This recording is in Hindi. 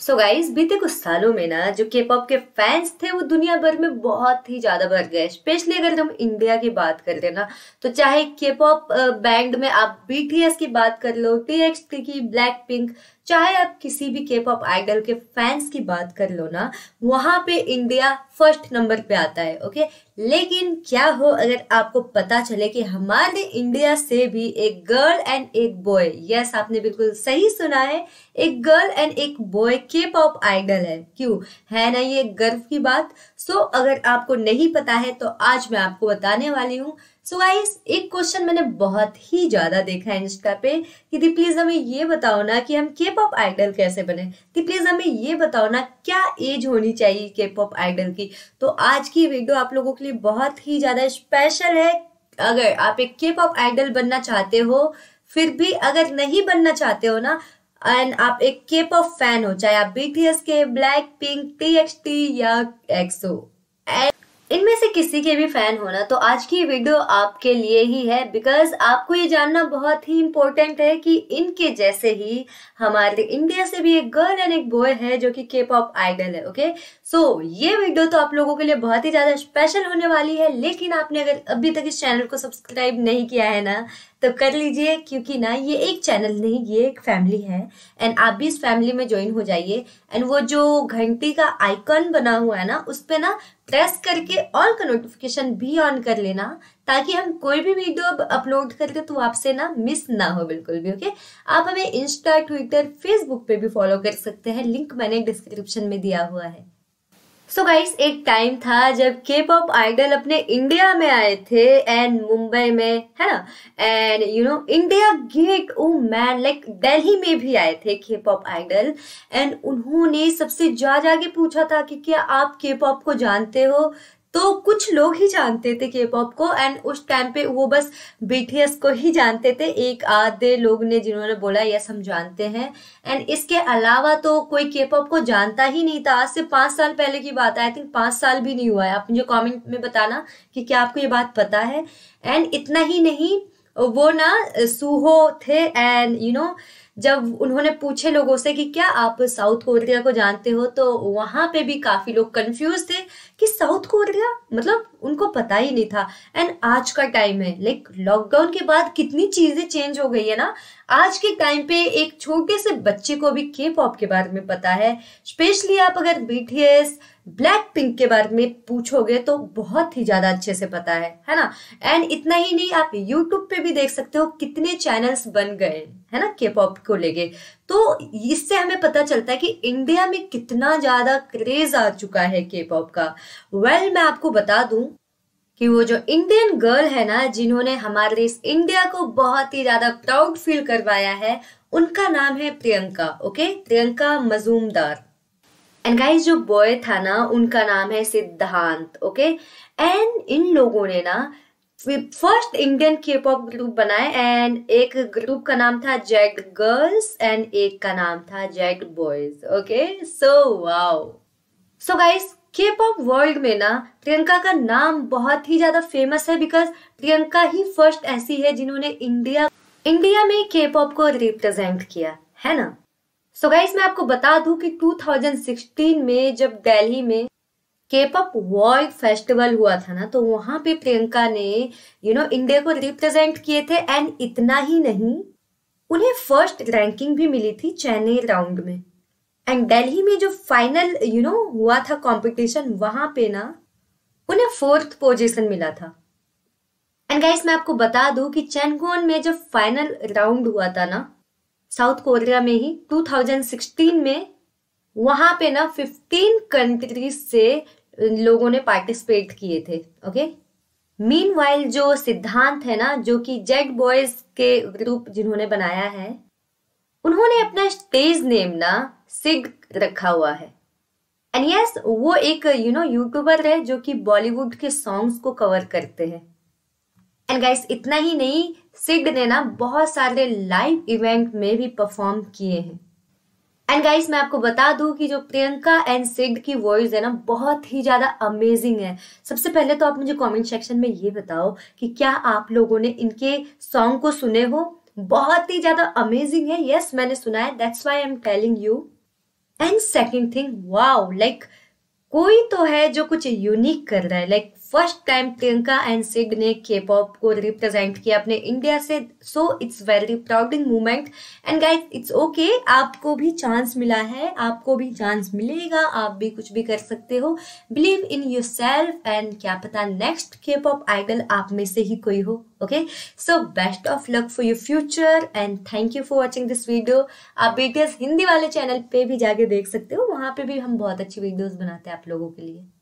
सो so गाइस बीते कुछ सालों में ना जो के पॉप के फैंस थे वो दुनिया भर में बहुत ही ज़्यादा बढ़ गए स्पेशली अगर हम इंडिया की बात कर हैं ना तो चाहे के पॉप बैंड में आप बी की बात कर लो टी की ब्लैक पिंक चाहे आप किसी भी के पॉप आइडल के फैंस की बात कर लो ना वहां पे इंडिया फर्स्ट नंबर पे आता है ओके लेकिन क्या हो अगर आपको पता चले कि हमारे इंडिया से भी एक गर्ल एंड एक बॉय यस आपने बिल्कुल सही सुना है एक गर्ल एंड एक बॉय के पॉप आइडल है क्यों है ना ये गर्व की बात सो so, अगर आपको नहीं पता है तो आज मैं आपको बताने वाली हूँ सो so गाइस एक क्वेश्चन मैंने बहुत ही ज्यादा देखा है इंस्टा पे कि दी प्लीज हमें ये बताओ ना कि हम के पॉप आइडल कैसे बने दी प्लीज हमें ये बताओ ना क्या एज होनी चाहिए के पॉप आइडल की तो आज की वीडियो आप लोगों के लिए बहुत ही ज्यादा स्पेशल है अगर आप एक के पॉप आइडल बनना चाहते हो फिर भी अगर नहीं बनना चाहते हो ना एंड आप एक के पॉप फैन हो चाहे आप बीटीएस के Blackpink T X T या एक्सो इनमें से किसी के भी फैन होना तो आज की वीडियो आपके लिए ही है बिकॉज आपको ये जानना बहुत ही इम्पोर्टेंट है कि इनके जैसे ही हमारे इंडिया से भी एक गर्ल एंड एक बॉय है जो कि K pop idol okay so सो so, ये वीडियो तो आप लोगों के लिए बहुत ही ज़्यादा स्पेशल होने वाली है लेकिन आपने अगर अभी तक इस चैनल को सब्सक्राइब नहीं किया है ना तो कर लीजिए क्योंकि ना ये एक चैनल नहीं ये एक फैमिली है एंड आप भी इस फैमिली में ज्वाइन हो जाइए एंड वो जो घंटी का आइकन बना हुआ है ना उस पर ना प्रेस करके लिए ऑल का नोटिफिकेशन भी ऑन कर लेना ताकि हम कोई भी वीडियो अपलोड करते तो आपसे ना मिस ना हो बिल्कुल भी ओके आप हमें इंस्टा ट्विटर फेसबुक पे भी फॉलो कर सकते हैं लिंक मैंने डिस्क्रिप्शन में दिया हुआ है सो so गाइस एक टाइम था जब के पॉप आइडल अपने इंडिया में आए थे एंड मुंबई में है ना and you know India gate oh man like Delhi में भी आए थे के पॉप आइडल एंड उन्होंने सबसे जा जाके पूछा था कि क्या आप के पॉप को जानते हो तो कुछ लोग ही जानते थे के पॉप को एंड उस टाइम पे वो बस बीटीएस को ही जानते थे एक आधे लोग ने जिन्होंने बोला यस हम जानते हैं एंड इसके अलावा तो कोई के पॉप को जानता ही नहीं था आज से पाँच साल पहले की बात आई थिंक पाँच साल भी नहीं हुआ है आप मुझे कॉमेंट में बताना कि क्या आपको ये बात पता है एंड इतना ही नहीं वो ना सूहो थे एंड यू नो जब उन्होंने पूछे लोगों से कि क्या आप साउथ कोरिया को जानते हो तो वहाँ पे भी काफ़ी लोग कंफ्यूज थे कि साउथ कोरिया मतलब उनको पता ही नहीं था एंड आज का टाइम है लाइक लॉकडाउन के बाद कितनी चीज़ें चेंज हो गई है ना आज के टाइम पे एक छोटे से बच्चे को भी के पॉप के बारे में पता है स्पेशली आप अगर बीटीएस टी ब्लैक पिंक के बारे में पूछोगे तो बहुत ही ज्यादा अच्छे से पता है है ना एंड इतना ही नहीं आप यूट्यूब पे भी देख सकते हो कितने चैनल्स बन गए है ना के पॉप को लेके तो इससे हमें पता चलता है कि इंडिया में कितना ज्यादा क्रेज आ चुका है केपॉप का वेल well, मैं आपको बता दूं कि वो जो इंडियन गर्ल है ना जिन्होंने हमारे इस इंडिया को बहुत ही ज्यादा प्राउड फील करवाया है उनका नाम है Priyanka okay Priyanka Majumdar and guys जो बॉय था ना उनका नाम है सिद्धांत ओके एंड इन लोगों ने ना फर्स्ट इंडियन के पॉप ग्रुप बनाए एंड एक ग्रुप का नाम था जैक्ड गर्ल्स एंड एक का नाम था Jacked Boys okay so wow so guys K pop world में ना प्रियंका का नाम बहुत ही ज्यादा फेमस है बिकॉज प्रियंका ही फर्स्ट ऐसी है जिन्होंने इंडिया इंडिया में के पॉप को रिप्रेजेंट किया है ना सो so गाइस मैं आपको बता दूं कि 2016 में जब दिल्ली में केपअप वर्ल्ड फेस्टिवल हुआ था ना तो वहां पे प्रियंका ने यू नो इंडिया को रिप्रेजेंट किए थे एंड इतना ही नहीं उन्हें फर्स्ट रैंकिंग भी मिली थी चेन्नई राउंड में एंड दिल्ली में जो फाइनल यू नो हुआ था कंपटीशन वहां पे ना उन्हें फोर्थ पोजीशन मिला था एंड गाइस मैं आपको बता दूं कि चैनगोन में जब फाइनल राउंड हुआ था ना साउथ कोरिया में ही 2016 में वहां पे ना 15 कंट्रीज से लोगों ने पार्टिसिपेट किए थे ओके मीन वाइल जो सिद्धांत है ना जो कि जेड बॉयज के ग्रुप जिन्होंने बनाया है उन्होंने अपना स्टेज नेम ना सिग रखा हुआ है एंड यस yes, वो एक यू नो यूट्यूबर है जो कि बॉलीवुड के सॉन्ग्स को कवर करते हैं एंड गाइस इतना ही नहीं सिड ने ना बहुत सारे लाइव इवेंट में भी परफॉर्म किए हैं एंड गाइस मैं आपको बता दूं कि जो प्रियंका एंड सिड की वॉइस है ना बहुत ही ज़्यादा अमेजिंग है सबसे पहले तो आप मुझे कमेंट सेक्शन में ये बताओ कि क्या आप लोगों ने इनके सॉन्ग को सुने हो बहुत ही ज़्यादा अमेजिंग है यस yes, मैंने सुना है that's why I am telling you and second thing wow like कोई तो है जो कुछ यूनिक कर रहा है like first time Priyanka and Sid ने के पॉप को रिप्रेजेंट किया अपने इंडिया से so it's very prouding movement and guys it's okay आपको भी चांस मिला है आपको भी चांस मिलेगा आप भी कुछ भी कर सकते हो believe in yourself and क्या पता नेक्स्ट के पॉप आइडल आप में से ही कोई हो okay so best of luck for your future and thank you for watching this video आप बीटीएस हिंदी वाले चैनल पे भी जाके देख सकते हो वहाँ पे भी हम बहुत अच्छी वीडियोज बनाते हैं आप लोगों के लिए